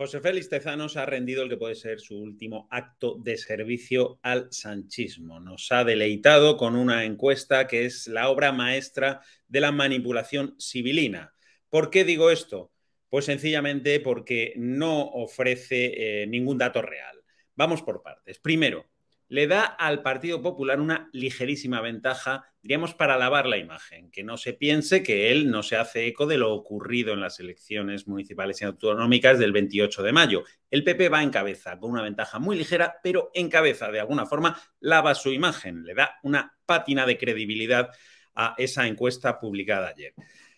José Félix Tezanos ha rendido el que puede ser su último acto de servicio al sanchismo. Nos ha deleitado con una encuesta que es la obra maestra de la manipulación civilina. ¿Por qué digo esto? Pues sencillamente porque no ofrece eh, ningún dato real. Vamos por partes. Primero, le da al Partido Popular una ligerísima ventaja, diríamos, para lavar la imagen, que no se piense que él no se hace eco de lo ocurrido en las elecciones municipales y autonómicas del 28 de mayo. El PP va en cabeza, con una ventaja muy ligera, pero en cabeza, de alguna forma, lava su imagen, le da una pátina de credibilidad a esa encuesta publicada ayer.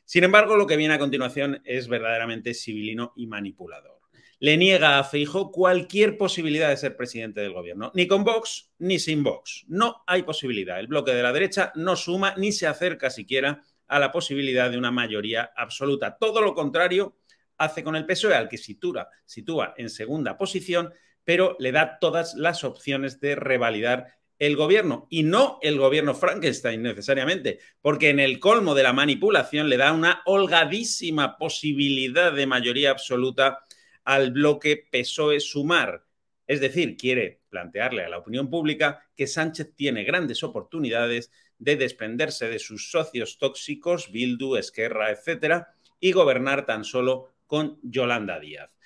Sin embargo, lo que viene a continuación es verdaderamente sibilino y manipulador le niega a Fijo cualquier posibilidad de ser presidente del gobierno. Ni con Vox, ni sin Vox. No hay posibilidad. El bloque de la derecha no suma ni se acerca siquiera a la posibilidad de una mayoría absoluta. Todo lo contrario hace con el PSOE, al que sitúa, sitúa en segunda posición, pero le da todas las opciones de revalidar el gobierno y no el gobierno Frankenstein necesariamente, porque en el colmo de la manipulación le da una holgadísima posibilidad de mayoría absoluta al bloque PSOE-Sumar. Es decir, quiere plantearle a la opinión pública que Sánchez tiene grandes oportunidades de desprenderse de sus socios tóxicos, Bildu, Esquerra, etcétera, y gobernar tan solo con Yolanda Díaz.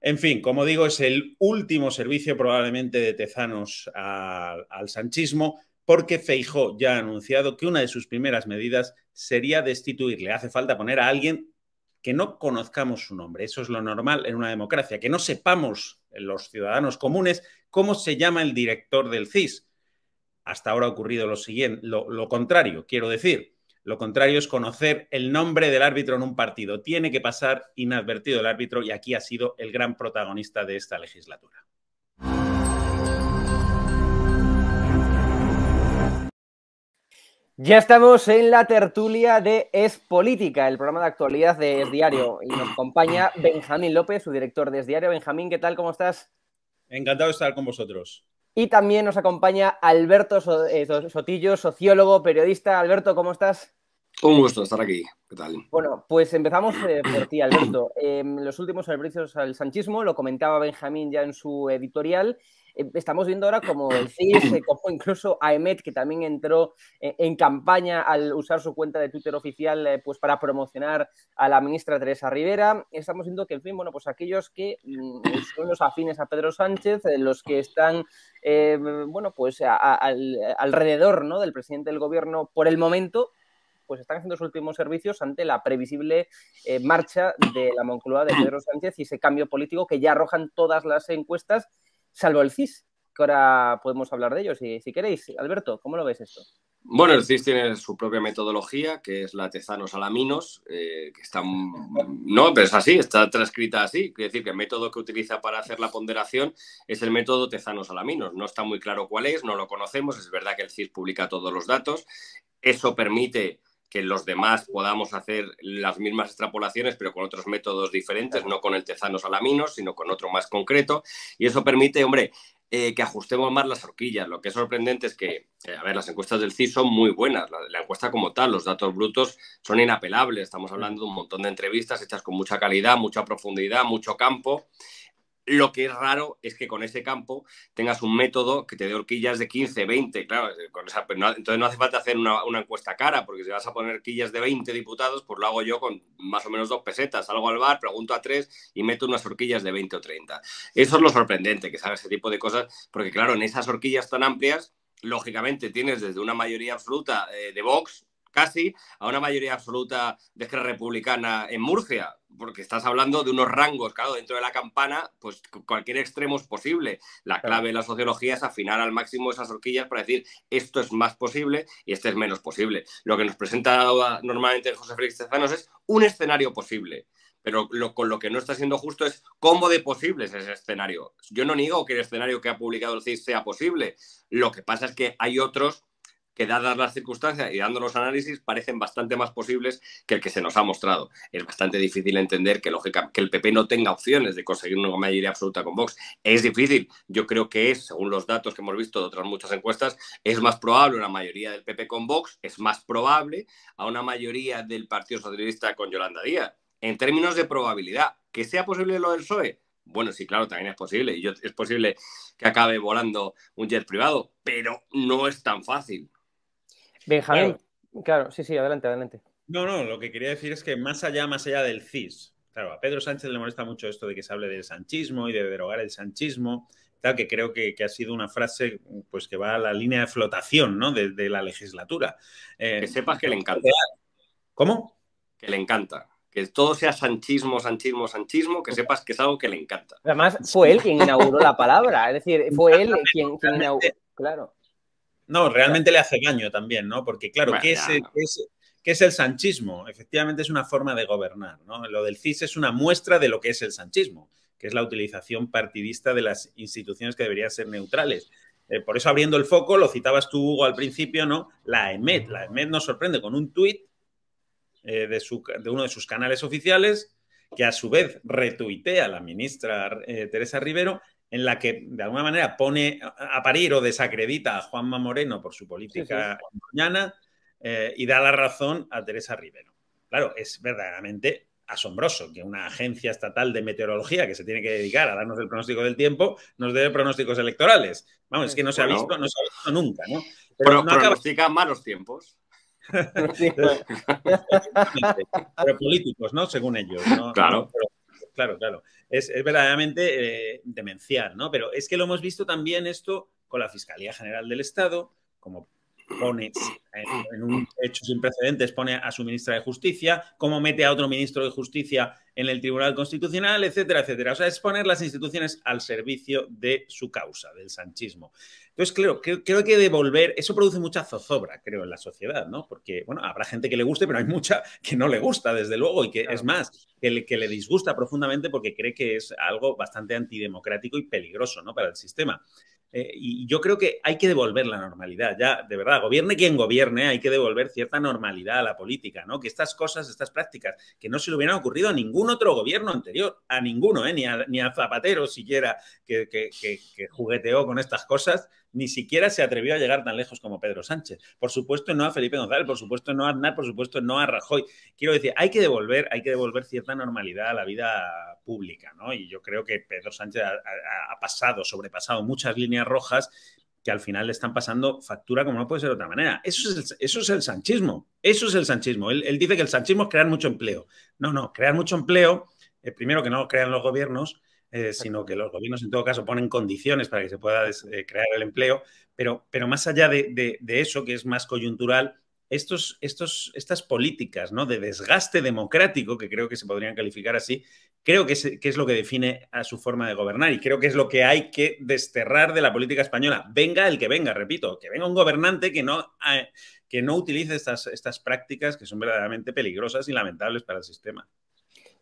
En fin, como digo, es el último servicio probablemente de Tezanos al sanchismo, porque Feijó ya ha anunciado que una de sus primeras medidas sería destituirle. Hace falta poner a alguien que no conozcamos su nombre. Eso es lo normal en una democracia, que no sepamos los ciudadanos comunes cómo se llama el director del CIS. Hasta ahora ha ocurrido lo siguiente, lo, lo contrario, quiero decir. Lo contrario es conocer el nombre del árbitro en un partido. Tiene que pasar inadvertido el árbitro y aquí ha sido el gran protagonista de esta legislatura. Ya estamos en la tertulia de Es Política, el programa de actualidad de Es Diario. Y nos acompaña Benjamín López, su director de Es Diario. Benjamín, ¿qué tal? ¿Cómo estás? Encantado de estar con vosotros. Y también nos acompaña Alberto eh, Sotillo, sociólogo, periodista. Alberto, ¿cómo estás? Un gusto estar aquí. ¿Qué tal? Bueno, pues empezamos eh, por ti, Alberto. Em, los últimos servicios al sanchismo, lo comentaba Benjamín ya en su editorial. Em, estamos viendo ahora como el CIS, eh, como incluso Emet, que también entró eh, en campaña al usar su cuenta de Twitter oficial eh, pues para promocionar a la ministra Teresa Rivera. Estamos viendo que, en fin, bueno, pues aquellos que mm, son los afines a Pedro Sánchez, los que están, em, pues alrededor del presidente del gobierno por el momento, pues están haciendo sus últimos servicios ante la previsible marcha de la Moncloa de Pedro Sánchez y ese cambio político que ya arrojan todas las encuestas salvo el CIS, que ahora podemos hablar de ello, si, queréis. Alberto, ¿cómo lo ves esto? Bueno, el CIS tiene su propia metodología, que es la Tezanos Alaminos, eh, que está... No, pero es así, está transcrita así. Quiere decir, que el método que utiliza para hacer la ponderación es el método Tezanos Alaminos. No está muy claro cuál es, no lo conocemos. Es verdad que el CIS publica todos los datos. Eso permite que los demás podamos hacer las mismas extrapolaciones, pero con otros métodos diferentes, no con el tezano salamino, sino con otro más concreto. Y eso permite, hombre, eh, que ajustemos más las horquillas. Lo que es sorprendente es que, eh, a ver, las encuestas del CIS son muy buenas. la, encuesta como tal, los datos brutos son inapelables. Estamos hablando de un montón de entrevistas hechas con mucha calidad, mucha profundidad, mucho campo. Lo que es raro es que con ese campo tengas un método que te dé horquillas de 15, 20, claro, con entonces no hace falta hacer una, encuesta cara, porque si vas a poner horquillas de 20 diputados, pues lo hago yo con más o menos dos pesetas, salgo al bar, pregunto a tres y meto unas horquillas de 20 o 30. Eso es lo sorprendente, que sabes ese tipo de cosas, porque claro, en esas horquillas tan amplias, lógicamente tienes desde una mayoría absoluta eh, de Vox casi a una mayoría absoluta de Esquerra Republicana en Murcia porque estás hablando de unos rangos, claro, dentro de la campana, pues cualquier extremo es posible. La clave de la sociología es afinar al máximo esas horquillas para decir esto es más posible y este es menos posible. Lo que nos presenta normalmente José Félix Tezanos es un escenario posible. Pero con lo que no está siendo justo es cómo de posible es ese escenario. Yo no niego que el escenario que ha publicado el CIS sea posible. Lo que pasa es que hay otros que dadas las circunstancias y dando los análisis parecen bastante más posibles que el que se nos ha mostrado. Es bastante difícil entender que, el PP no tenga opciones de conseguir una mayoría absoluta con Vox. Es difícil, yo creo que es, según los datos que hemos visto de otras muchas encuestas, es más probable una mayoría del PP con Vox, es más probable a una mayoría del Partido Socialista con Yolanda Díaz. En términos de probabilidad, que sea posible lo del PSOE, bueno, sí, claro, también es posible. Y es posible que acabe volando un jet privado, pero no es tan fácil. Benjamín, claro. sí, sí, adelante, adelante. No, no, lo que quería decir es que más allá, más allá del CIS, claro, a Pedro Sánchez le molesta mucho esto de que se hable del sanchismo y de derogar el sanchismo, tal, que creo que, ha sido una frase pues que va a la línea de flotación ¿no? de, la legislatura. Eh, que sepas que le encanta. ¿Cómo? Que le encanta. Que todo sea sanchismo, sanchismo, sanchismo, que sepas que es algo que le encanta. Además, fue él quien inauguró la palabra, es decir, fue él quien, quien inauguró. Claro. No, realmente le hace daño también, ¿no? Porque, claro, ¿qué, es, es, el sanchismo? Efectivamente es una forma de gobernar, ¿no? Lo del CIS es una muestra de lo que es el sanchismo, que es la utilización partidista de las instituciones que deberían ser neutrales. Eh, por eso, abriendo el foco, lo citabas tú, Hugo, al principio, ¿no? La EMED, La EMED nos sorprende con un tuit eh, de, de uno de sus canales oficiales que a su vez retuitea a la ministra eh, Teresa Rivero en la que de alguna manera pone a parir o desacredita a Juanma Moreno por su política mañana eh, y da la razón a Teresa Rivero. Claro, es verdaderamente asombroso que una agencia estatal de meteorología que se tiene que dedicar a darnos el pronóstico del tiempo nos dé pronósticos electorales. Vamos, es que no se ha visto, no, se ha nunca, ¿no? Pero pronostica malos tiempos. Pero políticos, ¿no? Según ellos. ¿no? Claro claro, claro. Es, verdaderamente eh, demencial, ¿no? Pero es que lo hemos visto también esto con la Fiscalía General del Estado, como pone en, un hecho sin precedentes, pone a su ministra de Justicia, cómo mete a otro ministro de Justicia en el Tribunal Constitucional, etcétera, etcétera. O sea, es poner las instituciones al servicio de su causa, del sanchismo. Entonces, claro, creo, que devolver, eso produce mucha zozobra, creo, en la sociedad, ¿no? Porque, bueno, habrá gente que le guste, pero hay mucha que no le gusta, desde luego, y que es más, que que le disgusta profundamente porque cree que es algo bastante antidemocrático y peligroso, ¿no? Para el sistema. Eh, y yo creo que hay que devolver la normalidad, ya, de verdad, gobierne quien gobierne, hay que devolver cierta normalidad a la política, ¿no? Que estas cosas, estas prácticas, que no se le hubieran ocurrido a ningún otro gobierno anterior, a ninguno, ¿eh? ni, a, Zapatero siquiera, que jugueteó con estas cosas, ni siquiera se atrevió a llegar tan lejos como Pedro Sánchez. Por supuesto, no a Felipe González, por supuesto, no a Aznar, por supuesto, no a Rajoy. Quiero decir, hay que devolver, hay que devolver cierta normalidad a la vida pública, ¿no? Y yo creo que Pedro Sánchez ha, pasado, sobrepasado muchas líneas rojas que al final le están pasando factura como no puede ser de otra manera. Eso es el, eso es sanchismo. Eso es el sanchismo. Él, dice que el sanchismo es crear mucho empleo. No, no, crear mucho empleo, el eh, primero que no lo crean los gobiernos, eh, sino que los gobiernos en todo caso ponen condiciones para que se pueda eh, crear el empleo, pero, más allá de, eso, que es más coyuntural, estas políticas ¿no? de desgaste democrático, que creo que se podrían calificar así, creo que es, lo que define a su forma de gobernar y creo que es lo que hay que desterrar de la política española. Venga el que venga, repito, que venga un gobernante que no... Eh, que no utilice estas, estas prácticas que son verdaderamente peligrosas y lamentables para el sistema.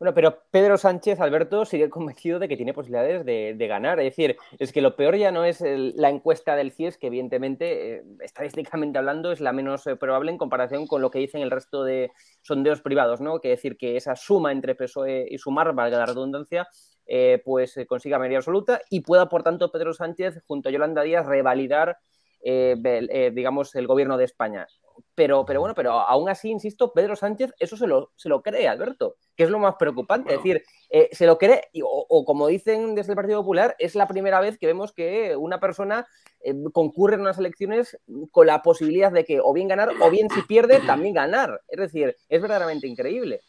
Bueno, pero Pedro Sánchez, Alberto, sigue convencido de que tiene posibilidades de, ganar. Es decir, es que lo peor ya no es la encuesta del CIES, que evidentemente, eh, estadísticamente hablando, es la menos eh, probable en comparación con lo que dicen el resto de sondeos privados, ¿no? Que decir que esa suma entre PSOE y Sumar, valga la redundancia, eh, pues consiga mayoría absoluta y pueda, por tanto, Pedro Sánchez, junto a Yolanda Díaz, revalidar digamos, el gobierno de España pero, pero bueno, pero aún así, insisto, Pedro Sánchez eso se lo, se lo cree, Alberto, que es lo más preocupante. Es decir, eh, se lo cree, o, como dicen desde el Partido Popular, es la primera vez que vemos que una persona eh, concurre en unas elecciones con la posibilidad de que o bien ganar o bien si pierde, también ganar. Es decir, es verdaderamente increíble.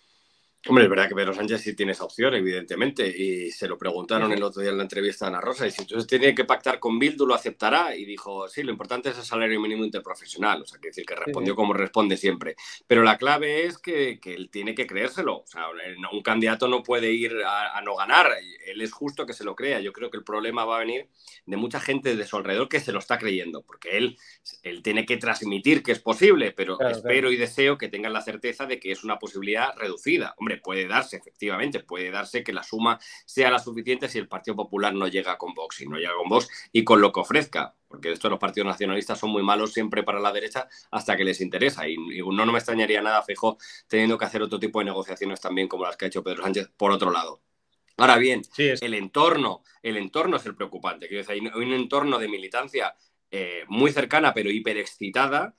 Hombre, es verdad que Pedro Sánchez sí tiene esa opción, evidentemente, y se lo preguntaron el otro día en la entrevista a Ana Rosa, y si entonces tiene que pactar con Bildu, lo aceptará, y dijo, sí, lo importante es el salario mínimo interprofesional, o sea, que decir que respondió como responde siempre. Pero la clave es que, él tiene que creérselo, o sea, un eh, candidato no puede ir a, no ganar, él es justo que se lo crea, yo creo que el problema va a venir de mucha gente de su alrededor que se lo está creyendo, porque él, él tiene que transmitir que es posible, pero espero y deseo que tengan la certeza de que es una posibilidad reducida. Hombre, puede darse, efectivamente, puede darse que la suma sea la suficiente si el Partido Popular no llega con Vox, y no llega con Vox y con lo que ofrezca, porque esto los partidos nacionalistas son muy malos siempre para la derecha hasta que les interesa. Y, no, me extrañaría nada, fijo, teniendo que hacer otro tipo de negociaciones también como las que ha hecho Pedro Sánchez por otro lado. Ahora bien, el entorno, el entorno es el preocupante. hay un entorno de militancia eh, muy cercana pero hiperexcitada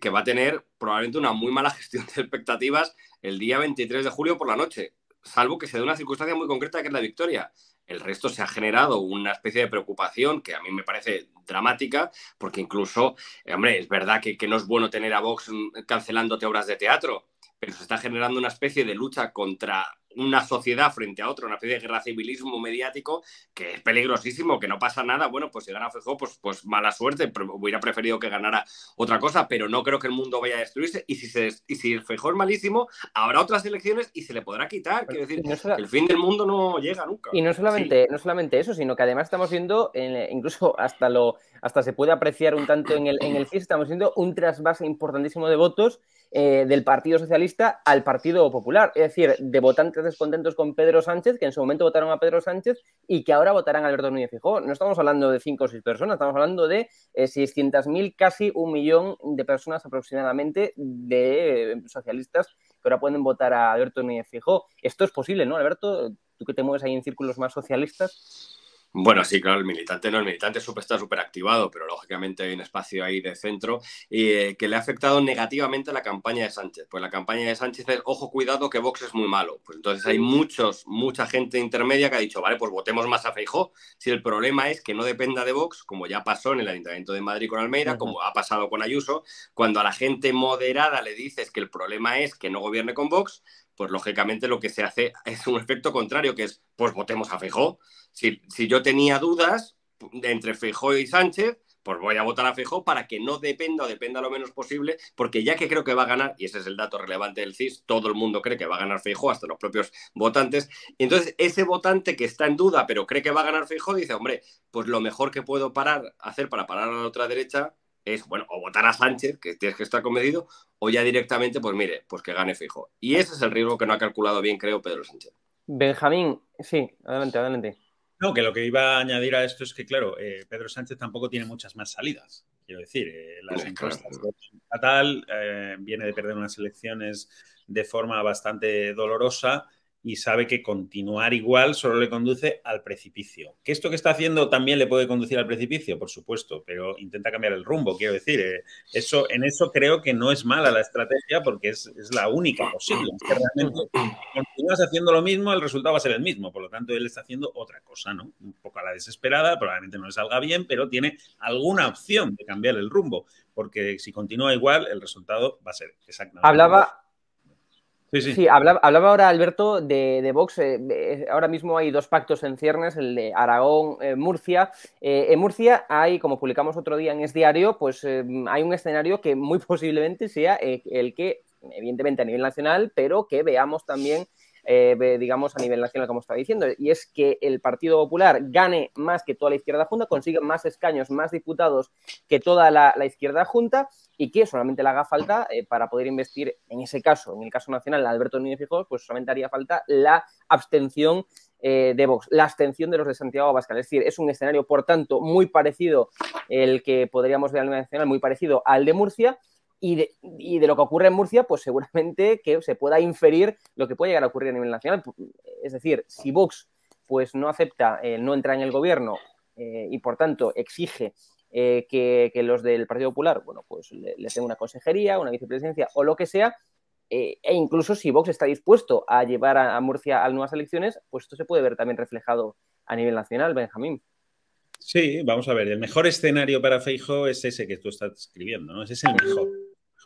que va a tener probablemente una muy mala gestión de expectativas el día 23 de julio por la noche, salvo que se dé una circunstancia muy concreta que es la victoria. El resto se ha generado una especie de preocupación que a mí me parece dramática, porque incluso, eh, hombre, es verdad que, no es bueno tener a Vox mm, cancelándote obras de teatro, pero se está generando una especie de lucha contra una sociedad frente a otra, una especie de guerra civilismo mediático que es peligrosísimo, que no pasa nada. Bueno, pues si gana Feijóo, pues, pues mala suerte, pero hubiera preferido que ganara otra cosa, pero no creo que el mundo vaya a destruirse. Y si, se, y si es malísimo, habrá otras elecciones y se le podrá quitar. Quiero decir, el fin del mundo no llega nunca. Y no solamente, no solamente eso, sino que además estamos viendo, incluso hasta, lo, hasta se puede apreciar un tanto en el, en el CIS, estamos viendo un trasvase importantísimo de votos eh, del Partido Socialista al Partido Popular, es decir, de votantes contentos con Pedro Sánchez, que en su momento votaron a Pedro Sánchez y que ahora votarán a Alberto Núñez Fijó. No estamos hablando de 5 o 6 personas, estamos hablando de eh, 600.000, casi un millón de personas aproximadamente de eh, socialistas que ahora pueden votar a Alberto Núñez Fijó. Esto es posible, ¿no, Alberto? Tú que te mueves ahí en círculos más socialistas. Bueno, sí, claro, el militante no, el militante está súper activado, pero lógicamente hay un espacio ahí de centro y eh, que le ha afectado negativamente a la campaña de Sánchez. Pues la campaña de Sánchez es, ojo, cuidado, que Vox es muy malo. Pues entonces hay muchos, mucha gente intermedia que ha dicho, vale, pues votemos más a Feijó. Si el problema es que no dependa de Vox, como ya pasó en el Ayuntamiento de Madrid con Almeida, como ha pasado con Ayuso, cuando a la gente moderada le dices que el problema es que no gobierne con Vox, pues lógicamente lo que se hace es un efecto contrario, que es, pues votemos a Fejó. Si, yo tenía dudas entre Feijó y Sánchez, pues voy a votar a Feijó para que no dependa o dependa lo menos posible, porque ya que creo que va a ganar, y ese es el dato relevante del CIS, todo el mundo cree que va a ganar Feijó, hasta los propios votantes. Entonces, ese votante que está en duda, pero cree que va a ganar Feijó, dice, hombre, pues lo mejor que puedo parar, hacer para parar a la otra derecha es, bueno, o votar a Sánchez, que tienes que estar convencido, o ya directamente, pues mire, pues que gane fijo. Y ese es el riesgo que no ha calculado bien, creo, Pedro Sánchez. Benjamín, sí, adelante, adelante. No, que lo que iba a añadir a esto es que, claro, eh, Pedro Sánchez tampoco tiene muchas más salidas. Quiero decir, eh, las encuestas eh, viene de perder unas elecciones de forma bastante dolorosa y sabe que continuar igual solo le conduce al precipicio. ¿Que esto que está haciendo también le puede conducir al precipicio? Por supuesto, pero intenta cambiar el rumbo, quiero decir. Eh, eso, en eso creo que no es mala la estrategia porque es, la única posible. realmente si continúas haciendo lo mismo, el resultado va a ser el mismo. Por lo tanto, él está haciendo otra cosa, ¿no? Un poco a la desesperada, probablemente no le salga bien, pero tiene alguna opción de cambiar el rumbo. Porque si continúa igual, el resultado va a ser exactamente. Hablaba, Sí, sí. hablaba, ahora Alberto de, Vox. Eh, ahora mismo hay dos pactos en ciernes, el de Aragón, eh, Murcia. Eh, en Murcia hay, como publicamos otro día en Es Diario, pues hay un escenario que muy posiblemente sea el que, evidentemente a nivel nacional, pero que veamos también eh, digamos, a nivel nacional, como estaba diciendo, y es que el Partido Popular gane más que toda la izquierda junta, consiga más escaños, más diputados que toda la, izquierda junta, y que solamente le haga falta eh, para poder investir, en ese caso, en el caso nacional, Alberto Núñez Fijos, pues solamente haría falta la abstención eh, de Vox, la abstención de los de Santiago Abascal. Es decir, es un escenario, por tanto, muy parecido el que podríamos ver a nivel nacional, muy parecido al de Murcia, y de, lo que ocurre en Murcia, pues seguramente que se pueda inferir lo que puede llegar a ocurrir a nivel nacional. Es decir, si Vox pues no acepta eh, no entra en el gobierno eh, y por tanto exige eh, que, los del Partido Popular, bueno, pues les den una consejería, una vicepresidencia o lo que sea, e incluso si Vox está dispuesto a llevar a, Murcia a nuevas elecciones, pues esto se puede ver también reflejado a nivel nacional, Benjamín. Sí, vamos a ver, el mejor escenario para Feijo es ese que tú estás escribiendo, ¿no? Ese es el mejor.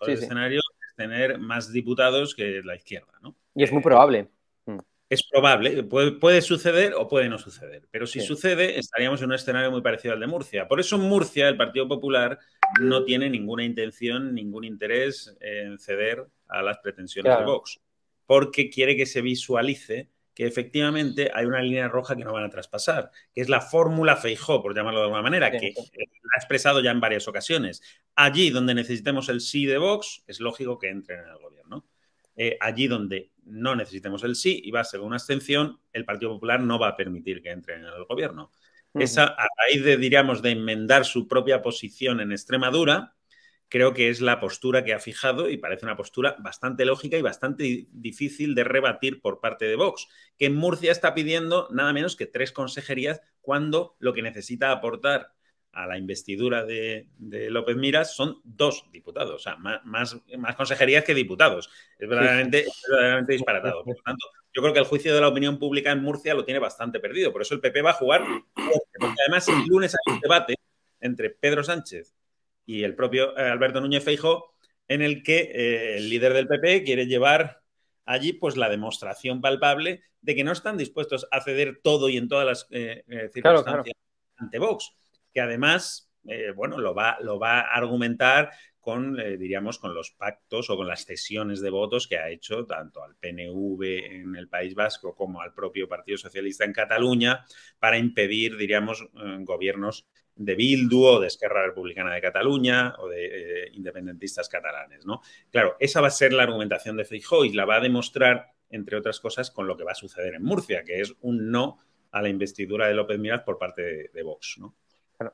El escenario es tener más diputados que la izquierda, ¿no? Y es muy probable. Mm. Es probable, puede, suceder o puede no suceder, pero si sucede estaríamos en un escenario muy parecido al de Murcia. Por eso en Murcia el Partido Popular no tiene ninguna intención, ningún interés en ceder a las pretensiones de Vox, porque quiere que se visualice efectivamente hay una línea roja que no van a traspasar, que es la fórmula Feijó, por llamarlo de alguna manera, que eh, la ha expresado ya en varias ocasiones. Allí donde necesitemos el sí de Vox, es lógico que entren en el gobierno. Eh, allí donde no necesitemos el sí y va a ser una abstención, el Partido Popular no va a permitir que entren en el gobierno. Esa, a raíz de, diríamos, de enmendar su propia posición en Extremadura, creo que es la postura que ha fijado y parece una postura bastante lógica y bastante difícil de rebatir por parte de Vox, que en Murcia está pidiendo nada menos que tres consejerías cuando lo que necesita aportar a la investidura de, López Miras son dos diputados, o sea, más, consejerías que diputados. Es verdaderamente, verdaderamente disparatado. Por lo tanto, yo creo que el juicio de la opinión pública en Murcia lo tiene bastante perdido. Por eso el PP va a jugar, porque además el lunes hay un debate entre Pedro Sánchez y el propio eh, Alberto Núñez Feijo, en el que eh, el líder del PP quiere llevar allí pues la demostración palpable de que no están dispuestos a ceder todo y en todas las eh, circunstancias ante Vox, que además bueno, lo va, lo va a argumentar con, diríamos, con los pactos o con las cesiones de votos que ha hecho tanto al PNV en el País Vasco como al propio Partido Socialista en Cataluña para impedir, diríamos, gobiernos de Bildu o de Esquerra Republicana de Cataluña o de eh, independentistas catalanes, ¿no? Claro, esa va a ser la argumentación de Feijóo y la va a demostrar, entre otras cosas, con lo que va a suceder en Murcia, que es un no a la investidura de López Miras por parte de, Vox, ¿no?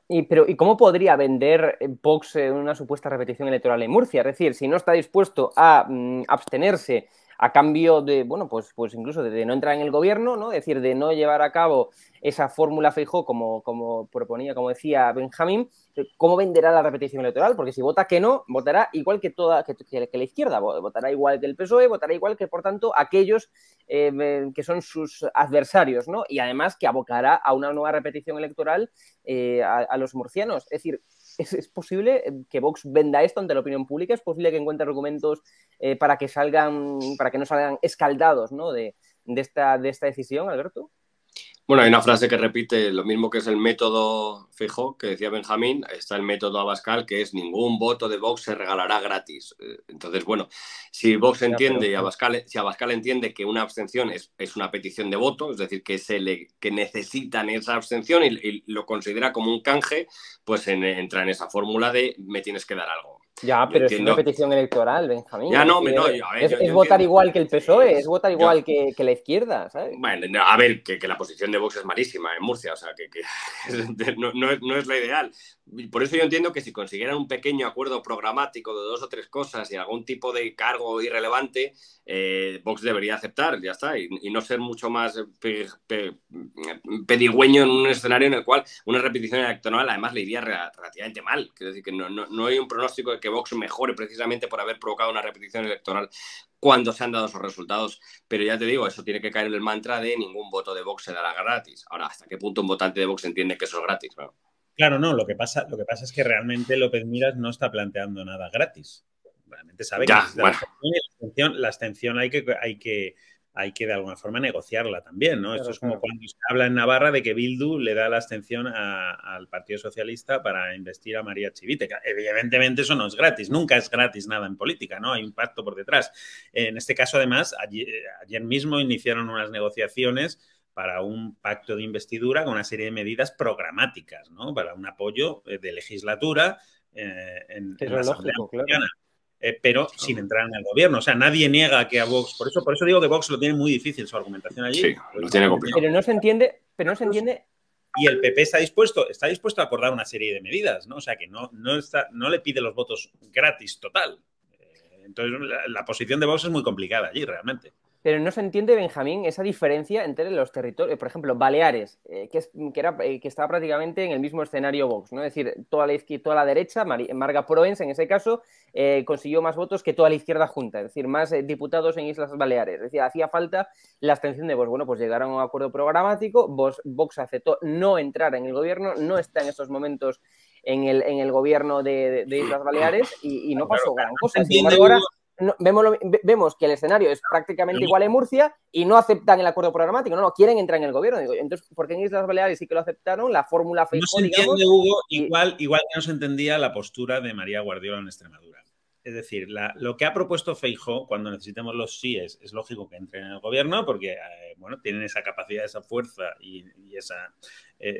¿Y, pero, ¿Y cómo podría vender eh, Vox eh, una supuesta repetición electoral en Murcia? Es decir, si no está dispuesto a mm, abstenerse a cambio de, bueno, pues, pues incluso de no entrar en el gobierno, ¿no? Es decir, de no llevar a cabo esa fórmula Feijó como, como proponía, como decía Benjamín, eh, ¿cómo venderá la repetición electoral? Porque si vota que no, votará igual que toda que, la izquierda, votará igual que el PSOE, votará igual que, por tanto, aquellos eh, que son sus adversarios, ¿no? Y además que abocará a una nueva repetición electoral eh, a, a los murcianos. Es decir, es, posible eh, que Vox venda esto ante la opinión pública, es posible que encuentre argumentos eh, para que salgan, para que no salgan escaldados ¿no? De, de, esta, de esta decisión, Alberto. Bueno, hay una frase que repite lo mismo que es el método fijo que decía Benjamín, está el método Abascal, que es ningún voto de Vox se regalará gratis. Eh, entonces, bueno, si Vox entiende, Abascal, si Abascal entiende que una abstención es, una petición de voto, es decir, que, se le, que necesitan esa abstención y, lo considera como un canje, pues entra en esa fórmula de me tienes que dar algo. Ya, pero es una petición electoral, Benjamín. Ya, no, no, es, votar igual que el PSOE, es votar igual que, la izquierda, ¿sabes? Bueno, a ver, que, la posición de Vox es malísima en Murcia, o sea, que, no, es, no, es, la ideal por eso yo entiendo que si consiguieran un pequeño acuerdo programático de dos o tres cosas y algún tipo de cargo irrelevante, eh, Vox debería aceptar, ya está, y, no ser mucho más eh, mm, pedigüeño en un escenario en el cual una repetición electoral además le iría relativamente mal. Quiero decir que no, hay un pronóstico de que Vox mejore precisamente por haber provocado una repetición electoral cuando se han dado esos resultados. Pero ya te digo, eso tiene que caer en el mantra de ningún voto de Vox se dará gratis. Ahora, ¿hasta qué punto un votante de Vox entiende que eso es gratis? Claro, no, lo que pasa, lo que pasa es que realmente López Miras no está planteando nada gratis. Realmente sabe que la, abstención hay que, hay que hay que de alguna forma negociarla también, ¿no? Esto es como cuando se habla en Navarra de que Bildu le da la abstención al Partido Socialista para investir a María Chiviteca. Evidentemente eso no es gratis, nunca es gratis nada en política, ¿no? Hay un pacto por detrás. En este caso, además, eh, ayer mismo iniciaron unas negociaciones para un pacto de investidura con una serie de medidas programáticas, ¿no? Para un apoyo eh, de legislatura eh, en, la eh, pero sin entrar en el gobierno. O sea, nadie niega que a Vox, por eso, por eso digo que Vox lo tiene muy difícil su argumentación allí. Sí, lo pues, tiene complicado. Pero no se entiende, pero no se entiende. Y el PP está dispuesto, está dispuesto a acordar una serie de medidas, O sea que no, no, está, no le pide los votos gratis total. Entonces, la posición de Vox es muy complicada allí, realmente. Pero no se entiende, Benjamín, esa diferencia entre los territorios. Por ejemplo, Baleares, eh, que, era, eh, que estaba prácticamente en el mismo escenario Vox, ¿no? Es decir, toda la izquierda, toda la derecha, Marga Provence, en ese caso, eh, consiguió más votos que toda la izquierda junta, es decir, más diputados en Islas Baleares. Es decir, hacía falta la abstención de Vox. Bueno, pues llegaron a un acuerdo programático, Vox, aceptó no entrar en el gobierno, no está en estos momentos en el, en el gobierno de, Islas Baleares y, no pasó gran cosa vemos, vemos, que el escenario es prácticamente igual en Murcia y no aceptan el acuerdo programático, no, no, quieren entrar en el gobierno. entonces, ¿por qué en Islas Baleares sí que lo aceptaron? La fórmula digamos... No se entiende, Hugo, igual, igual que no se entendía la postura de María Guardiola en Extremadura. Es decir, lo que ha propuesto Feijo, cuando necesitemos los síes, es lógico que entren en el gobierno porque eh, bueno, tienen esa capacidad, esa fuerza y, eh,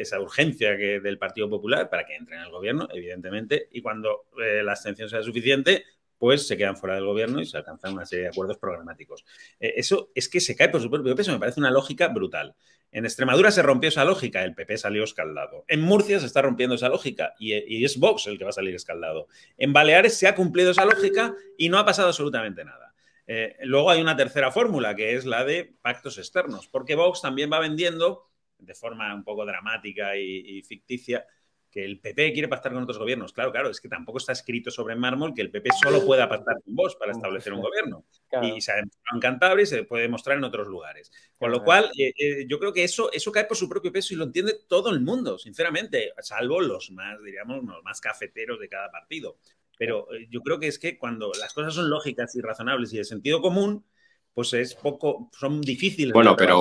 esa, urgencia del Partido Popular para que entren en el gobierno, evidentemente. Y cuando eh, la abstención sea suficiente, pues se quedan fuera del gobierno y se alcanzan una serie de acuerdos programáticos. Eh, eso es que se cae por su propio peso, me parece una lógica brutal. En Extremadura se rompió esa lógica, el PP salió escaldado. En Murcia se está rompiendo esa lógica y, es Vox el que va a salir escaldado. En Baleares se ha cumplido esa lógica y no ha pasado absolutamente nada. Eh, luego hay una tercera fórmula, que es la de pactos externos, porque Vox también va vendiendo, de forma un poco dramática y ficticia, que el PP quiere pactar con otros gobiernos. Claro, claro, es que tampoco está escrito sobre mármol que el PP solo pueda pactar con vos para establecer un gobierno. Y se ha demostrado en y se puede demostrar en otros lugares. Con lo cual, eh, eh, yo creo que eso, eso cae por su propio peso y lo entiende todo el mundo, sinceramente, salvo los más, diríamos, los más cafeteros de cada partido. Pero eh, yo creo que es que cuando las cosas son lógicas y razonables y de sentido común, pues es poco, son difíciles. Bueno, pero...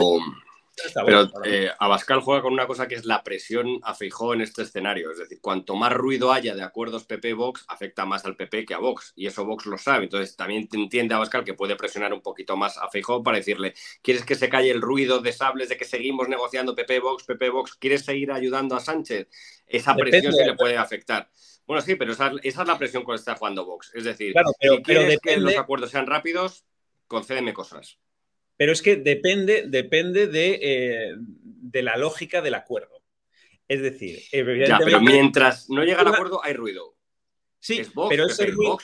Pero eh, Abascal juega con una cosa que es la presión a Feijó en este escenario. Es decir, cuanto más ruido haya de acuerdos PP-Vox, afecta más al PP que a Vox. Y eso Vox lo sabe. Entonces también entiende Abascal que puede presionar un poquito más a Feijó para decirle, ¿quieres que se calle el ruido de sables de que seguimos negociando PP-Vox, PP-Vox? ¿Quieres seguir ayudando a Sánchez? Esa presión se sí le puede afectar. Bueno, sí, pero esa, es la presión con la que está jugando Vox. Es decir, si quieres que los acuerdos sean rápidos, concédeme cosas. Pero es que depende, depende eh, de, la lógica del acuerdo. Es decir, pero mientras no llega al acuerdo, hay ruido. Sí, pero ese ruido,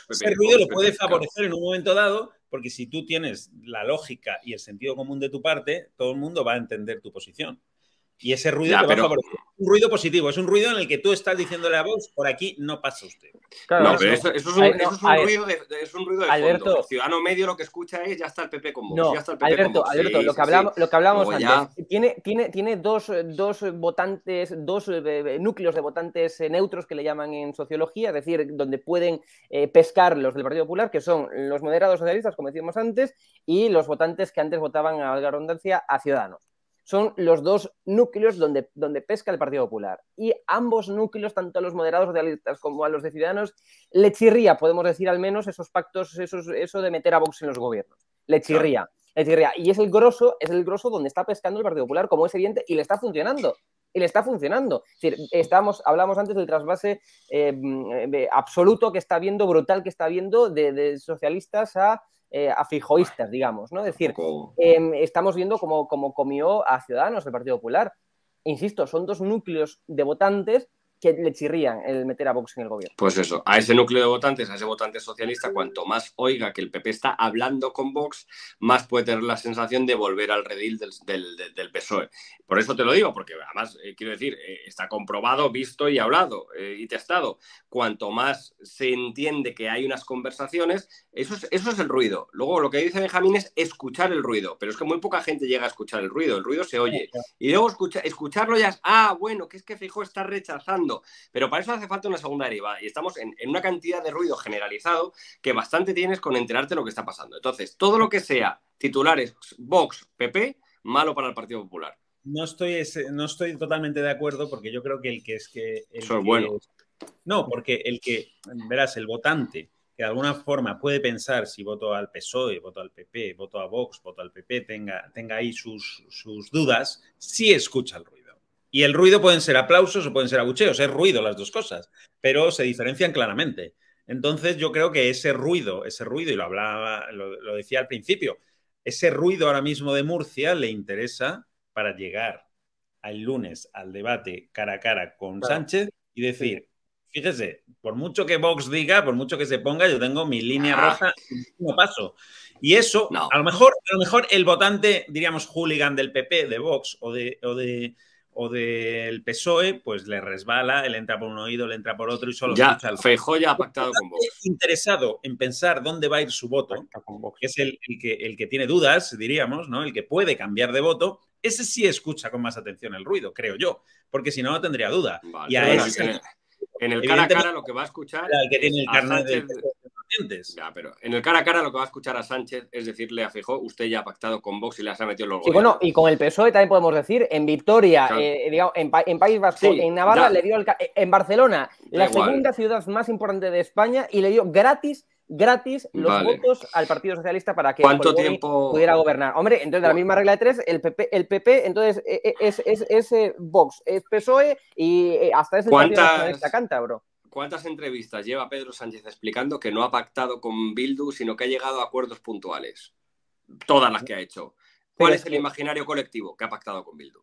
lo puede favorecer en un momento dado, porque si tú tienes la lógica y el sentido común de tu parte, todo el mundo va a entender tu posición. Y ese ruido te Un ruido positivo, es un ruido en el que tú estás diciéndole a voz por aquí no pasa usted. eso, es un, ruido de, es un ruido de Alberto, fondo. ciudadano medio lo que escucha es ya está el PP con vos Alberto, lo que hablamos, antes. Eh, tiene, tiene, tiene dos, votantes, dos eh, eh, núcleos de votantes neutros que le llaman en sociología, es decir, donde pueden pescar los del Partido Popular, que son los moderados socialistas, como decíamos antes, y los votantes que antes votaban a la redundancia a Ciudadanos son los dos núcleos donde, donde pesca el Partido Popular. Y ambos núcleos, tanto a los moderados socialistas como a los de Ciudadanos, le chirría, podemos decir al menos, esos pactos, eso de meter a Vox en los gobiernos. Le chirría. Le chirría. Y es el grosso, es el grosso donde está pescando el Partido Popular, como es evidente, y le está funcionando y le está funcionando. Es decir, hablamos antes del trasvase eh, absoluto que está viendo, brutal que está viendo, de socialistas a eh, afijoístas, digamos, ¿no? Es decir, em, estamos viendo como cómo comió a Ciudadanos el Partido Popular. Insisto, son dos núcleos de votantes que le chirrían el meter a Vox en el gobierno. Pues eso, a ese núcleo de votantes, a ese votante socialista, cuanto más oiga que el PP está hablando con Vox, más puede tener la sensación de volver al redil del, PSOE. Por eso te lo digo, porque además, eh, quiero decir, eh, está comprobado, visto y hablado eh, y testado. Cuanto más se entiende que hay unas conversaciones, eso es, eso es el ruido. Luego lo que dice Benjamín es escuchar el ruido, pero es que muy poca gente llega a escuchar el ruido, el ruido se oye. Y luego escucharlo ya es, ah, bueno, que es que Fijo está rechazando pero para eso hace falta una segunda deriva y estamos en, una cantidad de ruido generalizado que bastante tienes con enterarte lo que está pasando. Entonces, todo lo que sea titulares Vox, PP, malo para el Partido Popular. No estoy, no estoy totalmente de acuerdo porque yo creo que el que es que... El eso es bueno. No, porque el que, verás, el votante que de alguna forma puede pensar si voto al PSOE, voto al PP, voto a Vox, voto al PP, tenga, tenga ahí sus, sus dudas, sí escucha el ruido. Y el ruido pueden ser aplausos o pueden ser abucheos, es ruido las dos cosas, pero se diferencian claramente. Entonces yo creo que ese ruido, ese ruido, y lo hablaba, lo, decía al principio, ese ruido ahora mismo de Murcia le interesa para llegar al lunes al debate cara a cara con Sánchez y decir, fíjese, por mucho que Vox diga, por mucho que se ponga, yo tengo mi línea ah. roja, no paso. Y eso, a lo mejor, lo mejor el votante, diríamos, hooligan del PP, de Vox o de o del PSOE, pues le resbala, él entra por un oído, le entra por otro y solo ya, escucha Feijó ya ha pactado con interesado en pensar dónde va a ir su voto, que es el, que, el que tiene dudas, diríamos, ¿no? el que puede cambiar de voto, ese sí escucha con más atención el ruido, creo yo, porque si no, no tendría duda. y en el cara a cara lo que va a escuchar el que tiene el ya, pero en el cara a cara lo que va a escuchar a Sánchez es decirle a Fijó, usted ya ha pactado con Vox y le ha metido los votos Y bueno, y con el PSOE también podemos decir, en Victoria, eh, digamos, en, País Vasco, en Navarra, le dio en Barcelona, la segunda ciudad más importante de España, y le dio gratis gratis los votos al Partido Socialista para que ¿Cuánto tiempo... pudiera gobernar. Hombre, entonces la misma regla de tres, el PP, el PP entonces e-, e-, es, es, eh, Vox, es PSOE y eh, hasta ese momento ¿Cuántas... canta, ¿cuántas entrevistas lleva Pedro Sánchez explicando que no ha pactado con Bildu, sino que ha llegado a acuerdos puntuales? Todas las que ha hecho. ¿Cuál es el imaginario colectivo que ha pactado con Bildu?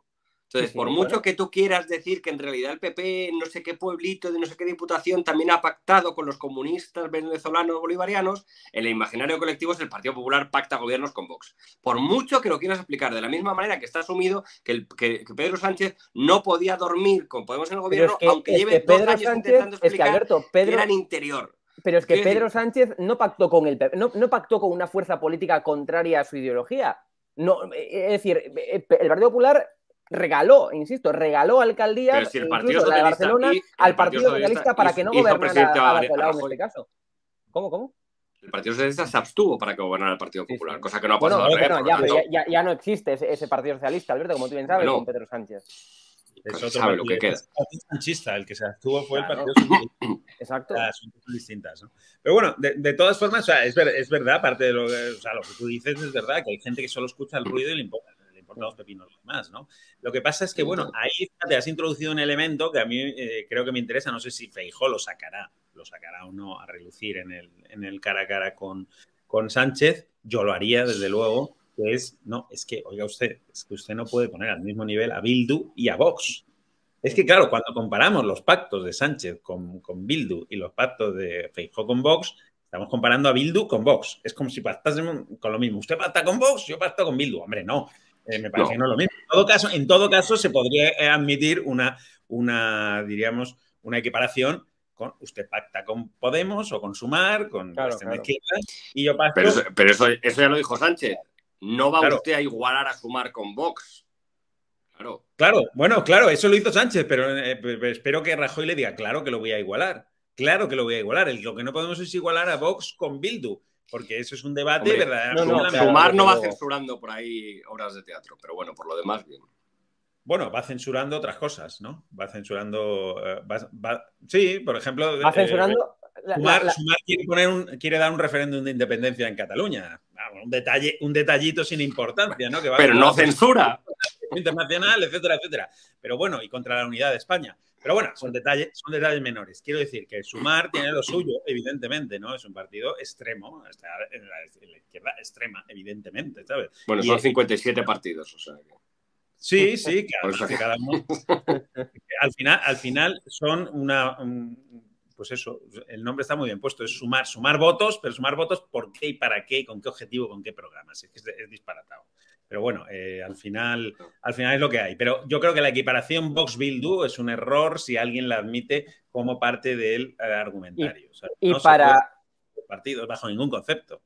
Entonces, por mucho que tú quieras decir que en realidad el PP no sé qué pueblito de no sé qué diputación también ha pactado con los comunistas venezolanos bolivarianos, en el imaginario colectivo es el Partido Popular pacta gobiernos con Vox. Por mucho que lo quieras explicar de la misma manera que está asumido que, Pedro Sánchez no podía dormir con Podemos en el gobierno, aunque lleve dos años intentando explicar es Alberto, Pedro... interior. Pero es que Pedro Sánchez no pactó con el no, no pactó con una fuerza política contraria a su ideología. No, eh, es decir, eh, eh, el Partido Popular regaló, insisto, regaló alcaldía e de Barcelona al Partido, Socialista para que no gobernara a Barcelona en este caso. ¿Cómo, cómo? El Partido Socialista se abstuvo para que gobernara el Partido Popular, cosa que no ha pasado. ¿eh? ya, ya, no existe ese, Partido Socialista, Alberto, como tú bien sabes, con Pedro Sánchez. Es pues otro lo que queda. el Partido el que se abstuvo fue el Partido Socialista. Exacto. Son distintas, ¿no? Pero bueno, de, todas formas, o sea, es, es, verdad, aparte de lo, que, o sea, lo que tú dices, es verdad que hay gente que solo escucha el ruido y le importa los pepinos los ¿no? Lo que pasa es que, bueno, ahí te has introducido un elemento que a mí eh, creo que me interesa, no sé si Feijó lo sacará, lo sacará o no a relucir en el, cara a cara con, con Sánchez, yo lo haría, desde luego, que es, no, es que, oiga usted, es que usted no puede poner al mismo nivel a Bildu y a Vox. Es que, claro, cuando comparamos los pactos de Sánchez con, con Bildu y los pactos de Feijó con Vox, Estamos comparando a Bildu con Vox. Es como si pactásemos con lo mismo. Usted pacta con Vox, yo pacto con Bildu. Hombre, no. Eh, me parece lo mismo. En todo caso, se podría eh, admitir una, una diríamos, una equiparación con usted pacta con Podemos o con Sumar, con y yo Pero, eso, ya lo dijo Sánchez. No va usted a igualar a Sumar con Vox. Claro. bueno, claro, eso lo hizo Sánchez, eh, pero espero que Rajoy le diga, claro que lo voy a igualar. Claro que lo voy a igualar. lo que no podemos es igualar a Vox con Bildu porque eso es un debate verdaderamente. No, no, Sumar no va censurando por ahí obras de teatro, pero bueno, por lo demás, bien. Bueno, va censurando otras cosas, ¿no? Va censurando. Eh, sí, por ejemplo. Va eh, censurando. Sumar, quiere, poner quiere, dar un referéndum de independencia en Cataluña. Ah, un, detalle, un detallito sin importancia, ¿no? pero no censura. Internacional, etcétera, etcétera. Pero bueno, y contra la unidad de España. Pero bueno, son detalles, son detalles menores. Quiero decir que Sumar tiene lo suyo, evidentemente, ¿no? Es un partido extremo, está en la, izquierda extrema, evidentemente, ¿sabes? Bueno, son 57 partidos, o sea. Sí, sí, claro. al, final, al final son una, pues eso, el nombre está muy bien puesto, es sumar, sumar votos, pero sumar votos por qué y para qué, y con qué objetivo, con qué programas. es disparatado. Pero bueno, eh, al, final, al final es lo que hay. Pero yo creo que la equiparación Box duo es un error si alguien la admite como parte del eh, argumentario. Y, o sea, para. partidos bajo ningún concepto.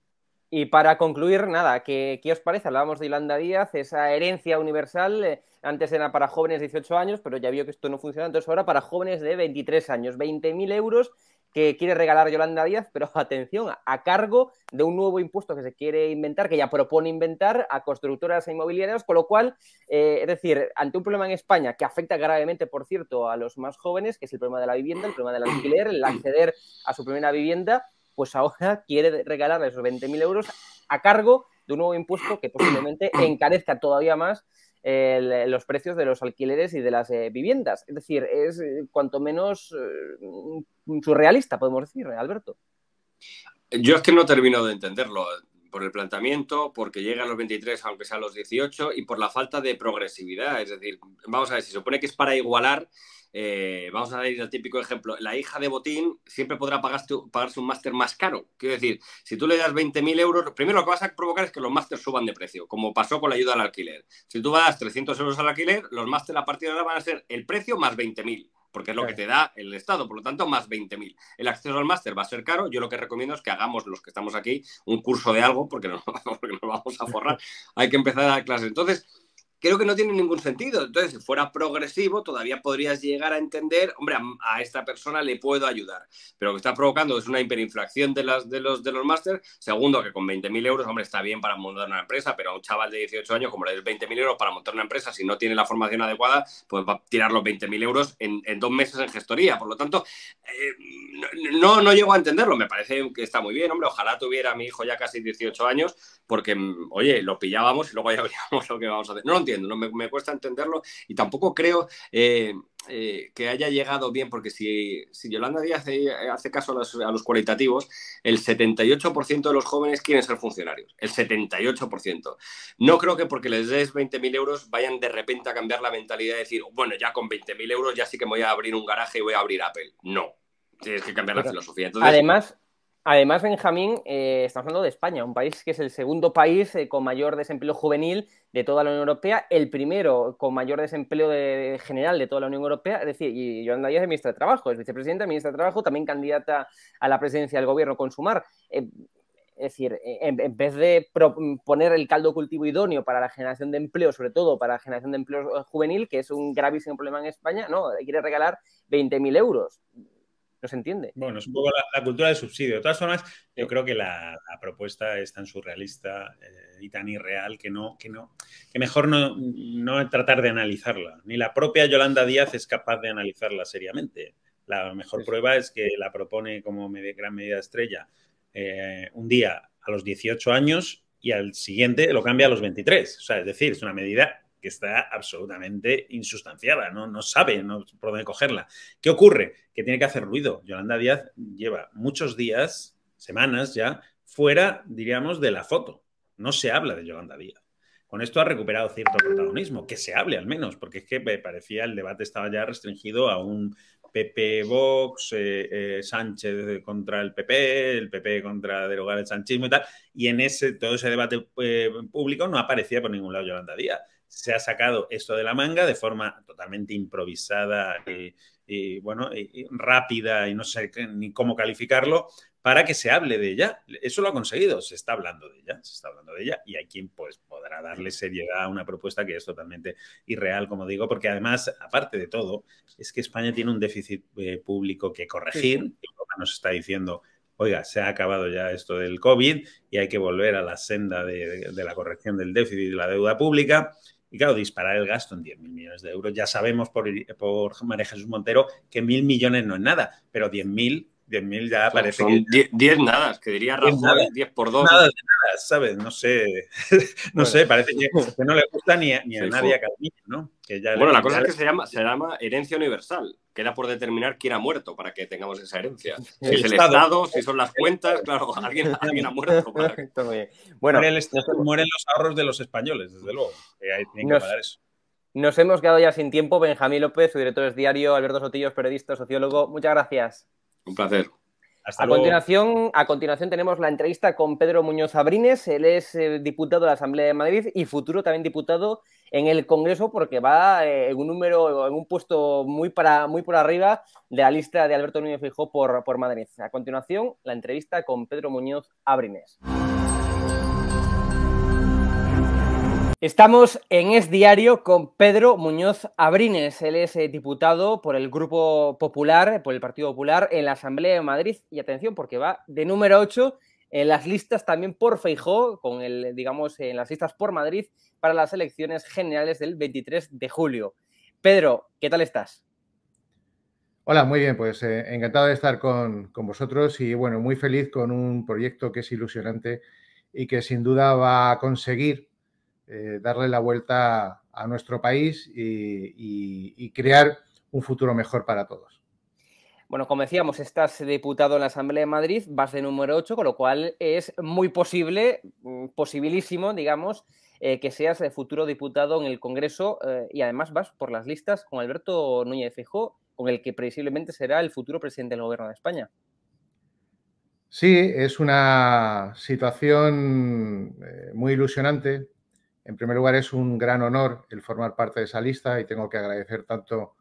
Y para concluir, nada, ¿qué, os parece? Hablábamos de Yolanda Díaz, esa herencia universal. Eh, antes era para jóvenes de 18 años, pero ya vio que esto no funciona, entonces ahora para jóvenes de 23 años. 20.000 euros que quiere regalar Yolanda Díaz, pero atención, a cargo de un nuevo impuesto que se quiere inventar, que ya propone inventar a constructoras e inmobiliarias, con lo cual, eh, es decir, ante un problema en España que afecta gravemente, por cierto, a los más jóvenes, que es el problema de la vivienda, el problema del alquiler, el acceder a su primera vivienda, pues ahora quiere regalar esos 20.000 euros a cargo de un nuevo impuesto que posiblemente encarezca todavía más eh, los precios de los alquileres y de las eh, viviendas. Es decir, es eh, cuanto menos surrealista, podemos decir, Alberto. Yo es que no termino de entenderlo por el planteamiento, porque llega a los 23 aunque sea a los 18 y por la falta de progresividad. Es decir, vamos a ver, si se supone que es para igualar, eh, vamos a dar el típico ejemplo, la hija de Botín siempre podrá pagarse, pagarse un máster más caro. Quiero decir, si tú le das 20.000 euros, primero lo que vas a provocar es que los másters suban de precio, como pasó con la ayuda al alquiler. Si tú vas 300 euros al alquiler, los máster a partir de ahora van a ser el precio más 20.000 porque es lo que te da el Estado, por lo tanto, más 20.000. El acceso al máster va a ser caro, yo lo que recomiendo es que hagamos los que estamos aquí un curso de algo, porque nos, porque nos vamos a forrar, hay que empezar a dar clases. Entonces, creo que no tiene ningún sentido. Entonces, si fuera progresivo, todavía podrías llegar a entender, hombre, a, esta persona le puedo ayudar. Pero lo que está provocando es una hiperinflación de, las, de los, de los máster. Segundo, que con 20.000 euros, hombre, está bien para montar una empresa, pero a un chaval de 18 años, como le des 20.000 euros para montar una empresa, si no tiene la formación adecuada, pues va a tirar los 20.000 euros en, dos meses en gestoría. Por lo tanto, eh, no, no llego a entenderlo. Me parece que está muy bien, hombre. Ojalá tuviera a mi hijo ya casi 18 años, porque, mm, oye, lo pillábamos y luego ya veíamos lo que vamos a hacer. No lo ¿no? Me, cuesta entenderlo y tampoco creo eh, eh, que haya llegado bien, porque si, Yolanda Díaz hace, caso a los, cualitativos, el 78% de los jóvenes quieren ser funcionarios, el 78%. No creo que porque les des 20.000 euros vayan de repente a cambiar la mentalidad y decir, bueno, ya con 20.000 euros ya sí que me voy a abrir un garaje y voy a abrir Apple. No, tienes que cambiar la filosofía. además, Además, Benjamín, eh, estamos hablando de España, un país que es el segundo país eh, con mayor desempleo juvenil de toda la Unión Europea, el primero con mayor desempleo general de toda la Unión Europea, es decir, y yo Díaz es ministra de Trabajo, es vicepresidenta, ministra de Trabajo, también candidata a la presidencia del gobierno con Sumar. Eh, es decir, en, vez de poner el caldo cultivo idóneo para la generación de empleo, sobre todo para la generación de empleo juvenil, que es un gravísimo problema en España, no, quiere regalar 20.000 euros no se entiende. Bueno, es un poco la, cultura del subsidio. De todas formas, yo creo que la, propuesta es tan surrealista eh, y tan irreal que no, que no, que mejor no, no tratar de analizarla. Ni la propia Yolanda Díaz es capaz de analizarla seriamente. La mejor prueba es que la propone como gran medida estrella eh, un día a los 18 años y al siguiente lo cambia a los 23. O sea, es decir, es una medida que está absolutamente insustanciada, no, no sabe por dónde cogerla. ¿Qué ocurre? Que tiene que hacer ruido. Yolanda Díaz lleva muchos días, semanas ya, fuera, diríamos, de la foto. No se habla de Yolanda Díaz. Con esto ha recuperado cierto protagonismo, que se hable al menos, porque es que me parecía el debate estaba ya restringido a un PP Vox, eh, eh, Sánchez contra el PP, el PP contra derogar el sanchismo y tal. Y en ese, todo ese debate eh, público no aparecía por ningún lado Yolanda Díaz se ha sacado esto de la manga de forma totalmente improvisada y, eh, eh, bueno, eh, rápida y no sé ni cómo calificarlo, para que se hable de ella. Eso lo ha conseguido, se está hablando de ella, se está hablando de ella y hay quien pues podrá darle seriedad a una propuesta que es totalmente irreal, como digo, porque además, aparte de todo, es que España tiene un déficit público que corregir, Europa nos está diciendo oiga, se ha acabado ya esto del COVID y hay que volver a la senda de, la corrección del déficit y de la deuda pública. Y claro, disparar el gasto en mil millones de euros. Ya sabemos por, por María Jesús Montero que mil millones no es nada, pero mil 10.000 ya parece que... 10, nadas, que diría Rafa, 10, por 2. Nada de nada, ¿sabes? No sé, no sé, parece que, no le gusta ni a, nadie a Nadia Calviño, ¿no? Que bueno, la cosa es que se llama, se llama herencia universal, queda por determinar quién ha muerto para que tengamos esa herencia. Si el es el Estado, si son las cuentas, claro, alguien, alguien ha muerto. Para... bueno, mueren, mueren los ahorros de los españoles, desde luego. Ahí tienen que pagar eso. Nos hemos quedado ya sin tiempo. Benjamín López, su director es diario, Alberto Sotillos, periodista, sociólogo. Muchas gracias. Un placer. a, Continuación, a continuación tenemos la entrevista con Pedro Muñoz Abrines. Él es eh, diputado de la Asamblea de Madrid y futuro también diputado en el Congreso porque va eh, en un número, en un puesto muy, para, muy por arriba de la lista de Alberto Núñez Fijó por, por Madrid. A continuación, la entrevista con Pedro Muñoz Abrines. Estamos en Es Diario con Pedro Muñoz Abrines. Él es eh, diputado por el Grupo Popular, por el Partido Popular, en la Asamblea de Madrid. Y atención, porque va de número 8 en las listas también por Feijó, con el, digamos, en las listas por Madrid para las elecciones generales del 23 de julio. Pedro, ¿qué tal estás? Hola, muy bien, pues eh, encantado de estar con, con vosotros y bueno, muy feliz con un proyecto que es ilusionante y que sin duda va a conseguir eh, darle la vuelta a nuestro país y, crear un futuro mejor para todos. Bueno, como decíamos, estás diputado en la Asamblea de Madrid, vas de número 8, con lo cual es muy posible, mm, posibilísimo, digamos, eh, que seas el futuro diputado en el Congreso eh, y además vas por las listas con Alberto Núñez Fijó, con el que previsiblemente será el futuro presidente del Gobierno de España. Sí, es una situación muy ilusionante en primer lugar, es un gran honor el formar parte de esa lista y tengo que agradecer tanto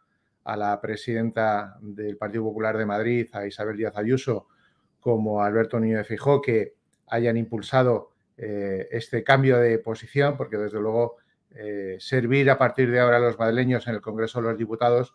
a la presidenta del Partido Popular de Madrid, a Isabel Díaz Ayuso, como a Alberto Niño de Fijó, que hayan impulsado eh, este cambio de posición, porque desde luego eh, servir a partir de ahora a los madrileños en el Congreso de los Diputados,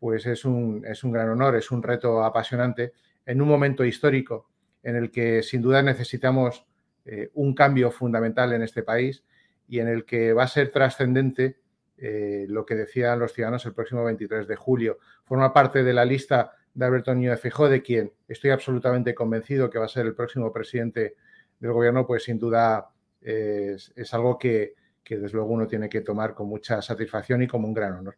pues es un, es un gran honor, es un reto apasionante en un momento histórico en el que sin duda necesitamos eh, un cambio fundamental en este país y en el que va a ser trascendente eh, lo que decían los ciudadanos el próximo 23 de julio. Forma parte de la lista de Alberto Núñez Fijó, de quien estoy absolutamente convencido que va a ser el próximo presidente del gobierno, pues sin duda eh, es, algo que, que desde luego uno tiene que tomar con mucha satisfacción y como un gran honor.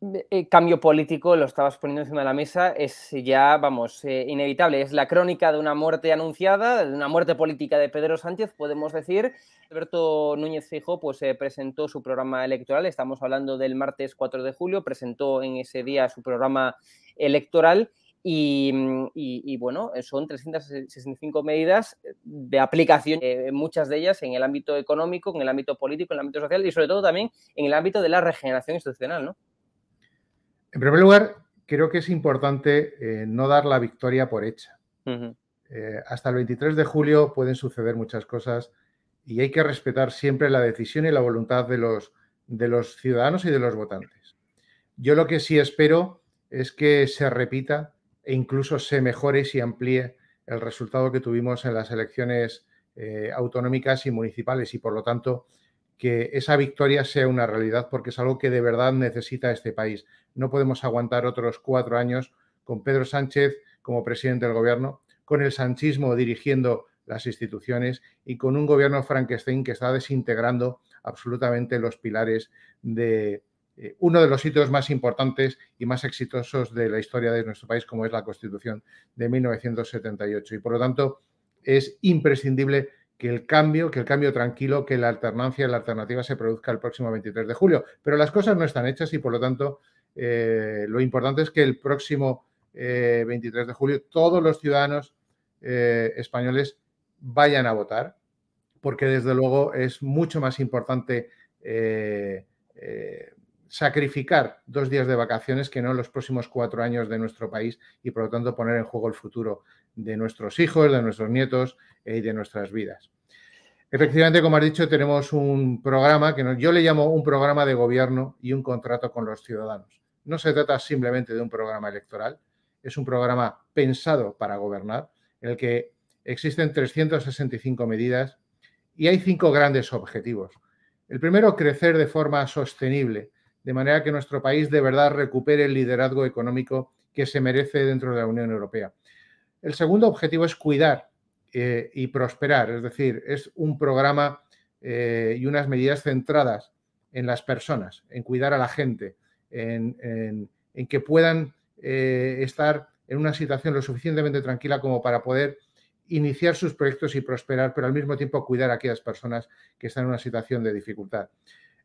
El eh, eh, cambio político, lo estabas poniendo encima de la mesa, es ya, vamos, eh, inevitable. Es la crónica de una muerte anunciada, de una muerte política de Pedro Sánchez, podemos decir. Alberto Núñez Fijo pues, presentó su programa electoral, estamos hablando del martes 4 de julio, presentó en ese día su programa electoral. Y, y bueno, son 365 medidas de aplicación, muchas de ellas en el ámbito económico, en el ámbito político, en el ámbito social y sobre todo también en el ámbito de la regeneración institucional, ¿no? En primer lugar, creo que es importante eh, no dar la victoria por hecha. Eh, hasta el 23 de julio pueden suceder muchas cosas y hay que respetar siempre la decisión y la voluntad de los, de los ciudadanos y de los votantes. Yo lo que sí espero es que se repita e incluso se mejore y amplíe el resultado que tuvimos en las elecciones eh, autonómicas y municipales y por lo tanto que esa victoria sea una realidad porque es algo que de verdad necesita este país. No podemos aguantar otros cuatro años con Pedro Sánchez como presidente del gobierno, con el sanchismo dirigiendo las instituciones y con un gobierno Frankenstein que está desintegrando absolutamente los pilares de eh, uno de los hitos más importantes y más exitosos de la historia de nuestro país, como es la Constitución de 1978. Y por lo tanto, es imprescindible que el cambio, que el cambio tranquilo, que la alternancia, la alternativa se produzca el próximo 23 de julio. Pero las cosas no están hechas y por lo tanto eh, lo importante es que el próximo 23 eh, de julio todos los ciudadanos eh, españoles vayan a votar, porque desde luego es mucho más importante eh, sacrificar dos días de vacaciones que no los próximos cuatro años de nuestro país y por lo tanto poner en juego el futuro de nuestros hijos, de nuestros nietos eh, y de nuestras vidas. Efectivamente, como has dicho, tenemos un programa que yo le llamo un programa de gobierno y un contrato con los ciudadanos. No se trata simplemente de un programa electoral, es un programa pensado para gobernar, en el que existen 365 medidas y hay cinco grandes objetivos. El primero, crecer de forma sostenible, de manera que nuestro país de verdad recupere el liderazgo económico que se merece dentro de la Unión Europea. El segundo objetivo es cuidar eh, y prosperar, es decir, es un programa eh, y unas medidas centradas en las personas, en cuidar a la gente, en, que puedan eh, estar en una situación lo suficientemente tranquila como para poder iniciar sus proyectos y prosperar, pero al mismo tiempo cuidar a aquellas personas que están en una situación de dificultad.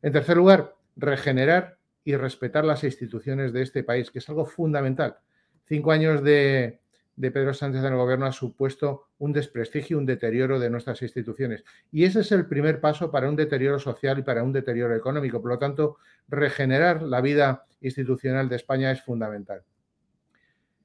En tercer lugar, regenerar y respetar las instituciones de este país, que es algo fundamental. Cinco años de, Pedro Sánchez en el gobierno ha supuesto un desprestigio, un deterioro de nuestras instituciones. Y ese es el primer paso para un deterioro social y para un deterioro económico. Por lo tanto, regenerar la vida institucional de España es fundamental.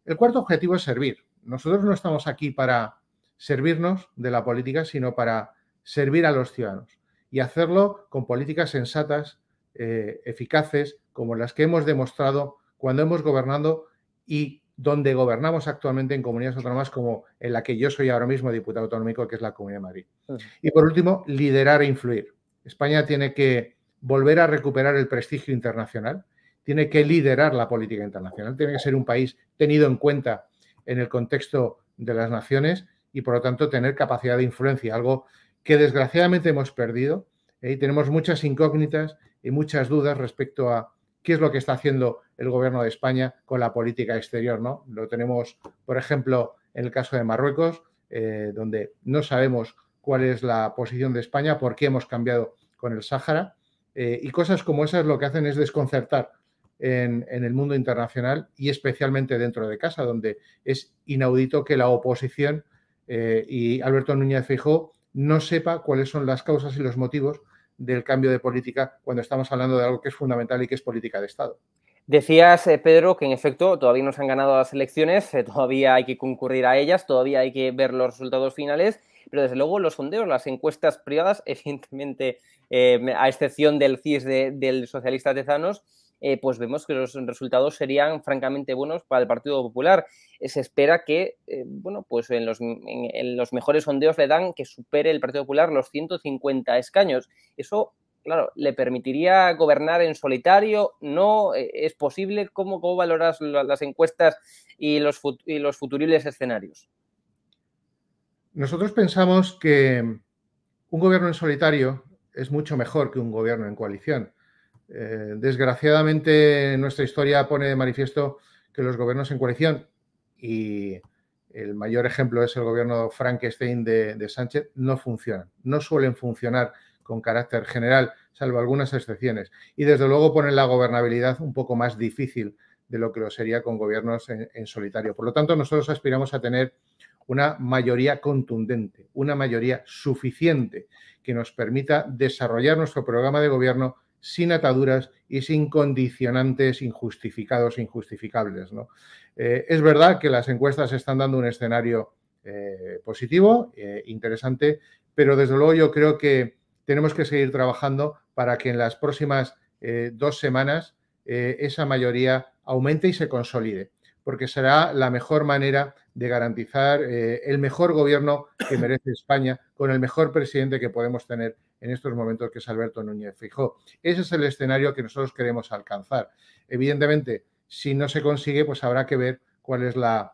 El cuarto objetivo es servir. Nosotros no estamos aquí para servirnos de la política, sino para servir a los ciudadanos y hacerlo con políticas sensatas, eh, eficaces, como las que hemos demostrado cuando hemos gobernado y donde gobernamos actualmente en comunidades autónomas como en la que yo soy ahora mismo diputado autonómico, que es la Comunidad de Madrid. Y por último, liderar e influir. España tiene que volver a recuperar el prestigio internacional, tiene que liderar la política internacional, tiene que ser un país tenido en cuenta en el contexto de las naciones y, por lo tanto, tener capacidad de influencia, algo que desgraciadamente hemos perdido ¿eh? y tenemos muchas incógnitas y muchas dudas respecto a qué es lo que está haciendo el gobierno de España con la política exterior. ¿no? Lo tenemos, por ejemplo, en el caso de Marruecos, eh, donde no sabemos cuál es la posición de España, por qué hemos cambiado con el Sáhara. Eh, y cosas como esas lo que hacen es desconcertar en, el mundo internacional y especialmente dentro de casa, donde es inaudito que la oposición y Alberto Núñez Fijó no sepa cuáles son las causas y los motivos del cambio de política cuando estamos hablando de algo que es fundamental y que es política de Estado. Decías, eh, Pedro, que en efecto todavía no se han ganado las elecciones, eh, todavía hay que concurrir a ellas, todavía hay que ver los resultados finales, pero desde luego los sondeos, las encuestas privadas, evidentemente, eh, a excepción del CIS del socialista Tezanos, eh, pues vemos que los resultados serían francamente buenos para el Partido Popular. Eh, se espera que, eh, bueno, pues en los, mejores sondeos le dan que supere el Partido Popular los 150 escaños. Eso claro, ¿le permitiría gobernar en solitario? ¿No? ¿Es posible? ¿Cómo, valoras las encuestas y los, y los futuribles escenarios? Nosotros pensamos que un gobierno en solitario es mucho mejor que un gobierno en coalición. Eh, desgraciadamente, nuestra historia pone de manifiesto que los gobiernos en coalición, y el mayor ejemplo es el gobierno Frankenstein de, Sánchez, no funcionan, no suelen funcionar con carácter general, salvo algunas excepciones. Y desde luego ponen la gobernabilidad un poco más difícil de lo que lo sería con gobiernos en solitario. Por lo tanto, nosotros aspiramos a tener una mayoría contundente, una mayoría suficiente que nos permita desarrollar nuestro programa de gobierno sin ataduras y sin condicionantes injustificados e injustificables. Eh, es verdad que las encuestas están dando un escenario eh, positivo, eh, interesante, pero desde luego yo creo que tenemos que seguir trabajando para que en las próximas dos semanas esa mayoría aumente y se consolide, porque será la mejor manera de garantizar el mejor gobierno que merece España, con el mejor presidente que podemos tener en estos momentos, que es Alberto Núñez Fijó. Ese es el escenario que nosotros queremos alcanzar. Evidentemente, si no se consigue, pues habrá que ver cuál es la,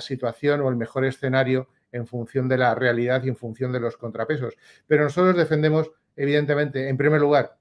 situación o el mejor escenario en función de la realidad y en función de los contrapesos. Pero nosotros defendemos, evidentemente, en primer lugar,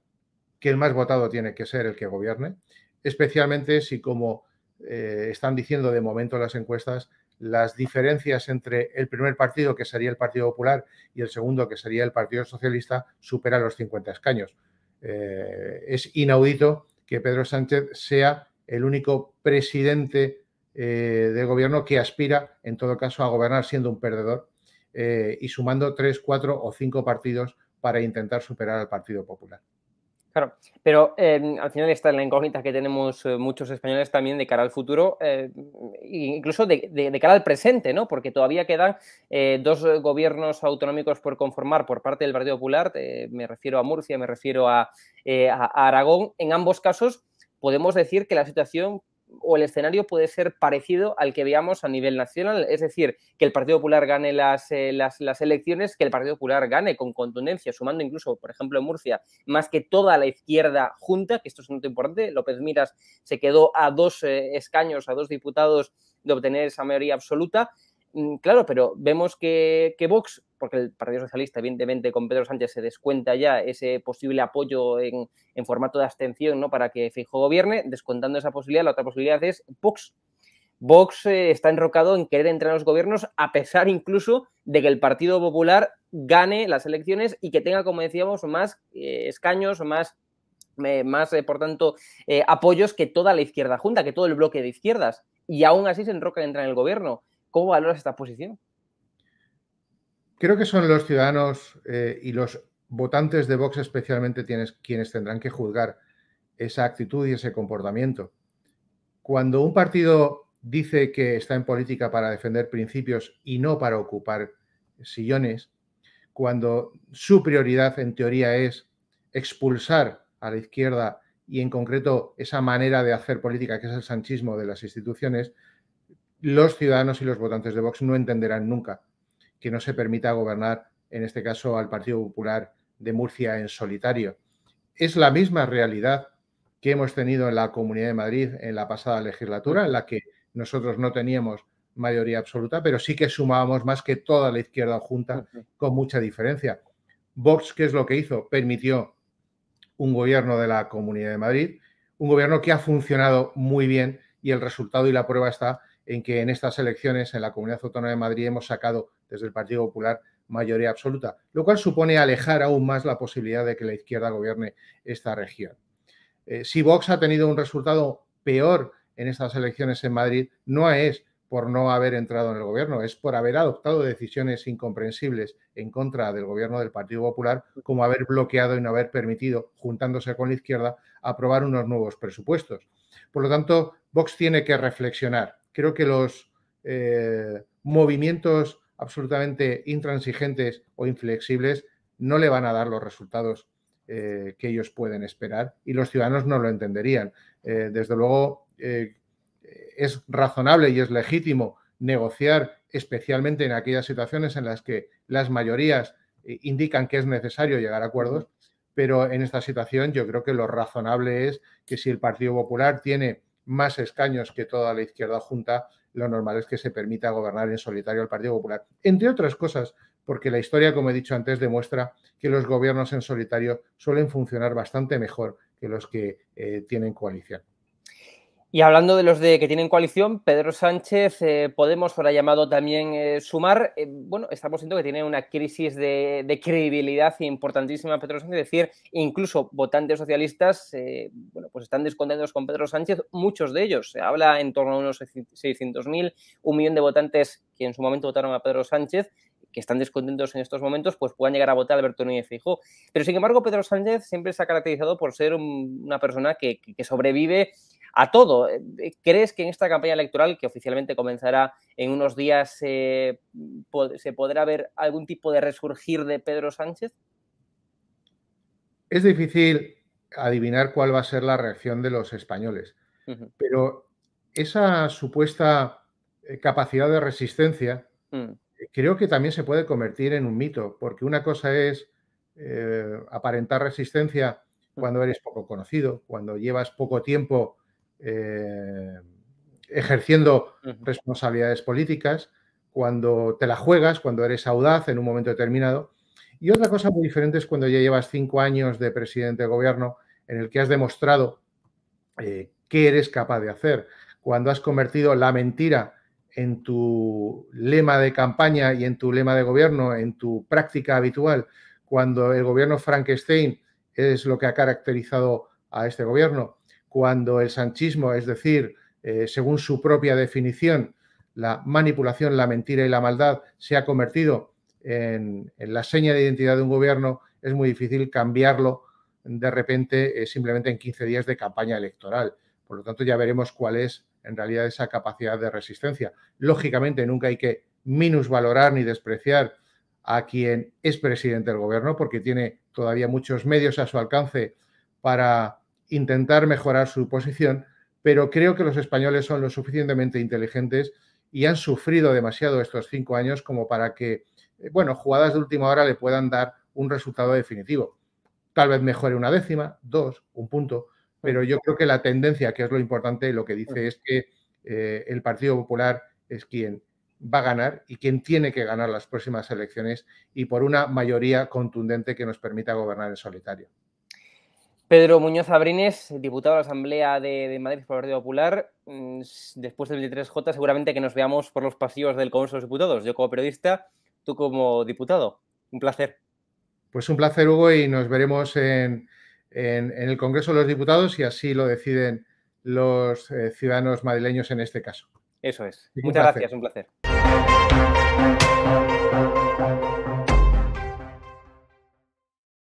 que el más votado tiene que ser el que gobierne, especialmente si, como eh, están diciendo de momento las encuestas, las diferencias entre el primer partido, que sería el Partido Popular, y el segundo, que sería el Partido Socialista, superan los 50 escaños. Eh, es inaudito que Pedro Sánchez sea el único presidente eh, de gobierno que aspira, en todo caso, a gobernar siendo un perdedor eh, y sumando tres, cuatro o cinco partidos para intentar superar al Partido Popular. Claro, pero em, al final está la incógnita que tenemos eh, muchos españoles también de cara al futuro, eh, incluso de, cara al presente, ¿no? Porque todavía quedan eh, dos gobiernos autonómicos por conformar por parte del Partido Popular, me refiero a Murcia, me refiero a, a Aragón. En ambos casos podemos decir que la situación o el escenario puede ser parecido al que veamos a nivel nacional, es decir, que el Partido Popular gane eh, las, las, elecciones, que el Partido Popular gane con contundencia, sumando incluso, por ejemplo, en Murcia, más que toda la izquierda junta, que esto es un punto importante, López Miras se quedó a dos eh, escaños, a dos diputados de obtener esa mayoría absoluta, mm, claro, pero vemos que, que Vox porque el Partido Socialista, evidentemente, con Pedro Sánchez se descuenta ya ese posible apoyo en, formato de abstención ¿no? para que Fijo gobierne, descontando esa posibilidad, la otra posibilidad es Vox. Vox eh, está enrocado en querer entrar en los gobiernos a pesar incluso de que el Partido Popular gane las elecciones y que tenga, como decíamos, más eh, escaños, más, eh, más por tanto, apoyos que toda la izquierda junta, que todo el bloque de izquierdas. Y aún así se enroca en entrar en el gobierno. ¿Cómo valoras esta posición? creo que son los ciudadanos eh, y los votantes de Vox especialmente quienes tendrán que juzgar esa actitud y ese comportamiento. Cuando un partido dice que está en política para defender principios y no para ocupar sillones, cuando su prioridad en teoría es expulsar a la izquierda y en concreto esa manera de hacer política que es el sanchismo de las instituciones, los ciudadanos y los votantes de Vox no entenderán nunca que no se permita gobernar, en este caso, al Partido Popular de Murcia en solitario. Es la misma realidad que hemos tenido en la Comunidad de Madrid en la pasada legislatura, en la que nosotros no teníamos mayoría absoluta, pero sí que sumábamos más que toda la izquierda junta, con mucha diferencia. Vox, ¿qué es lo que hizo? Permitió un gobierno de la Comunidad de Madrid, un gobierno que ha funcionado muy bien y el resultado y la prueba está en que en estas elecciones en la Comunidad Autónoma de Madrid hemos sacado desde el Partido Popular mayoría absoluta, lo cual supone alejar aún más la posibilidad de que la izquierda gobierne esta región. Eh, si Vox ha tenido un resultado peor en estas elecciones en Madrid, no es por no haber entrado en el gobierno, es por haber adoptado decisiones incomprensibles en contra del gobierno del Partido Popular, como haber bloqueado y no haber permitido, juntándose con la izquierda, aprobar unos nuevos presupuestos. Por lo tanto, Vox tiene que reflexionar. Creo que los eh, movimientos absolutamente intransigentes o inflexibles, no le van a dar los resultados eh, que ellos pueden esperar y los ciudadanos no lo entenderían. Eh, desde luego, eh, es razonable y es legítimo negociar, especialmente en aquellas situaciones en las que las mayorías indican que es necesario llegar a acuerdos, pero en esta situación yo creo que lo razonable es que si el Partido Popular tiene más escaños que toda la izquierda junta, lo normal es que se permita gobernar en solitario al Partido Popular. Entre otras cosas, porque la historia, como he dicho antes, demuestra que los gobiernos en solitario suelen funcionar bastante mejor que los que eh, tienen coalición. Y hablando de los de que tienen coalición, Pedro Sánchez, eh, Podemos, ahora llamado también eh, Sumar, eh, bueno, estamos viendo que tiene una crisis de, de, credibilidad importantísima Pedro Sánchez, es decir, incluso votantes socialistas, bueno, pues están descontentos con Pedro Sánchez, muchos de ellos, se habla en torno a unos 600.000, un millón de votantes que en su momento votaron a Pedro Sánchez, que están descontentos en estos momentos, pues puedan llegar a votar a Alberto Núñez Fijó. Pero sin embargo, Pedro Sánchez siempre se ha caracterizado por ser una persona que, sobrevive a todo. Eh, ¿Crees que en esta campaña electoral, que oficialmente comenzará en unos días, eh, se podrá ver algún tipo de resurgir de Pedro Sánchez? Es difícil adivinar cuál va a ser la reacción de los españoles, pero esa supuesta eh, capacidad de resistencia mm creo que también se puede convertir en un mito, porque una cosa es eh, aparentar resistencia mm. cuando eres poco conocido, cuando llevas poco tiempo eh, ejerciendo responsabilidades políticas, cuando te la juegas, cuando eres audaz en un momento determinado. Y otra cosa muy diferente es cuando ya llevas cinco años de presidente de gobierno en el que has demostrado eh, qué eres capaz de hacer, cuando has convertido la mentira en tu lema de campaña y en tu lema de gobierno, en tu práctica habitual, cuando el gobierno Frankenstein es lo que ha caracterizado a este gobierno, cuando el sanchismo, es decir, eh, según su propia definición, la manipulación, la mentira y la maldad se ha convertido en, la seña de identidad de un gobierno, es muy difícil cambiarlo de repente eh, simplemente en 15 días de campaña electoral. Por lo tanto, ya veremos cuál es en realidad esa capacidad de resistencia. Lógicamente, nunca hay que minusvalorar ni despreciar a quien es presidente del gobierno, porque tiene todavía muchos medios a su alcance para intentar mejorar su posición, pero creo que los españoles son lo suficientemente inteligentes y han sufrido demasiado estos cinco años como para que, eh, bueno, jugadas de última hora le puedan dar un resultado definitivo. Tal vez mejore una décima, dos, un punto, pero yo creo que la tendencia, que es lo importante, lo que dice es que eh, el Partido Popular es quien va a ganar y quien tiene que ganar las próximas elecciones y por una mayoría contundente que nos permita gobernar en solitario. Pedro Muñoz Abrines, diputado de la Asamblea de, Madrid por el Partido Popular, mm, después del 23J seguramente que nos veamos por los pasillos del Congreso de Diputados, yo como periodista, tú como diputado. Un placer. Pues un placer, Hugo, y nos veremos en, en, el Congreso de los Diputados y así lo deciden los eh, ciudadanos madrileños en este caso. Eso es. Muchas gracias, un placer.